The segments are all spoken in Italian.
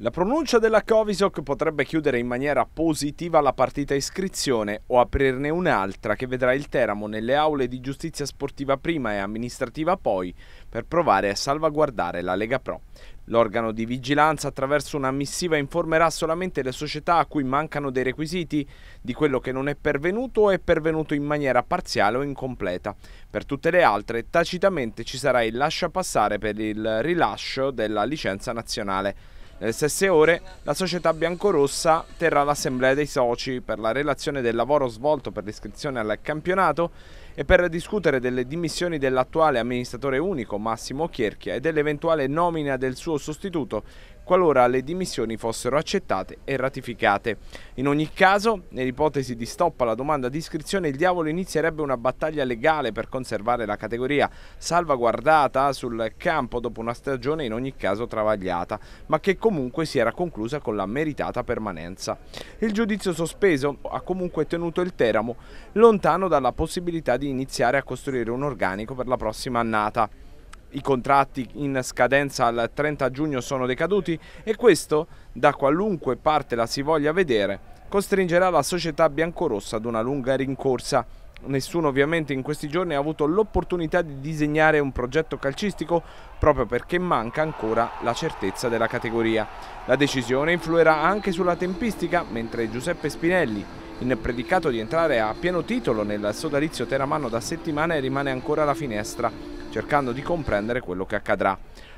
La pronuncia della Covisoc potrebbe chiudere in maniera positiva la partita iscrizione o aprirne un'altra che vedrà il Teramo nelle aule di giustizia sportiva prima e amministrativa poi per provare a salvaguardare la Lega Pro. L'organo di vigilanza attraverso una missiva informerà solamente le società a cui mancano dei requisiti di quello che non è pervenuto o è pervenuto in maniera parziale o incompleta. Per tutte le altre tacitamente ci sarà il lascia passare per il rilascio della licenza nazionale. Nelle stesse ore la società biancorossa terrà l'assemblea dei soci per la relazione del lavoro svolto per l'iscrizione al campionato e per discutere delle dimissioni dell'attuale amministratore unico Massimo Chierchia e dell'eventuale nomina del suo sostituto qualora le dimissioni fossero accettate e ratificate. In ogni caso, nell'ipotesi di stop alla domanda di iscrizione, il diavolo inizierebbe una battaglia legale per conservare la categoria, salvaguardata sul campo dopo una stagione in ogni caso travagliata, ma che comunque si era conclusa con la meritata permanenza. Il giudizio sospeso ha comunque tenuto il Teramo lontano dalla possibilità di iniziare a costruire un organico per la prossima annata. I contratti in scadenza al 30 giugno sono decaduti e questo, da qualunque parte la si voglia vedere, costringerà la società biancorossa ad una lunga rincorsa Nessuno ovviamente in questi giorni ha avuto l'opportunità di disegnare un progetto calcistico proprio perché manca ancora la certezza della categoria. La decisione influirà anche sulla tempistica mentre Giuseppe Spinelli, in predicato di entrare a pieno titolo nel sodalizio teramano da settimane, rimane ancora alla finestra cercando di comprendere quello che accadrà.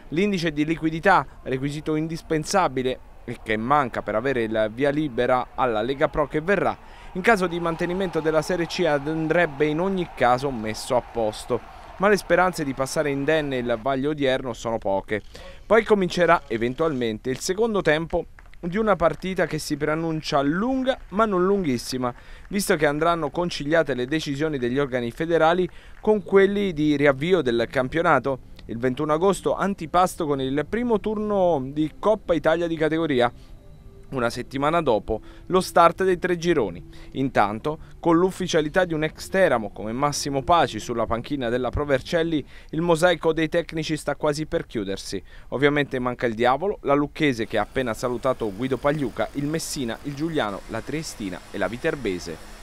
L'indice di liquidità, requisito indispensabile che manca per avere il via libera alla Lega Pro che verrà, in caso di mantenimento della Serie C andrebbe in ogni caso messo a posto. Ma le speranze di passare indenne il vaglio odierno sono poche. Poi comincerà eventualmente il secondo tempo di una partita che si preannuncia lunga ma non lunghissima, visto che andranno conciliate le decisioni degli organi federali con quelli di riavvio del campionato il 21 agosto antipasto con il primo turno di Coppa Italia di categoria. Una settimana dopo lo start dei tre gironi. Intanto, con l'ufficialità di un ex Teramo come Massimo Paci sulla panchina della Pro Vercelli, il mosaico dei tecnici sta quasi per chiudersi. Ovviamente manca il Diavolo, la Lucchese che ha appena salutato Guido Pagliuca, il Messina, il Giuliano, la Triestina e la Viterbese.